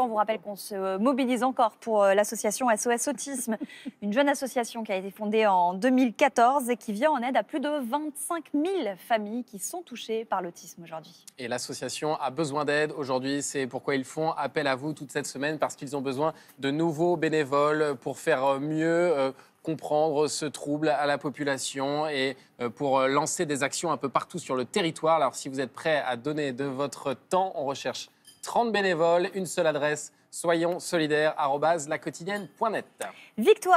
On vous rappelle qu'on se mobilise encore pour euh, l'association SOS Autisme, une jeune association qui a été fondée en 2014 et qui vient en aide à plus de 25 000 familles qui sont touchées par l'autisme aujourd'hui. Et l'association a besoin d'aide aujourd'hui. C'est pourquoi ils font appel à vous toute cette semaine parce qu'ils ont besoin de nouveaux bénévoles pour faire euh, mieux euh, comprendre ce trouble à la population et pour lancer des actions un peu partout sur le territoire. Alors si vous êtes prêt à donner de votre temps, on recherche 30 bénévoles, une seule adresse, soyons solidaires, Net. Victoire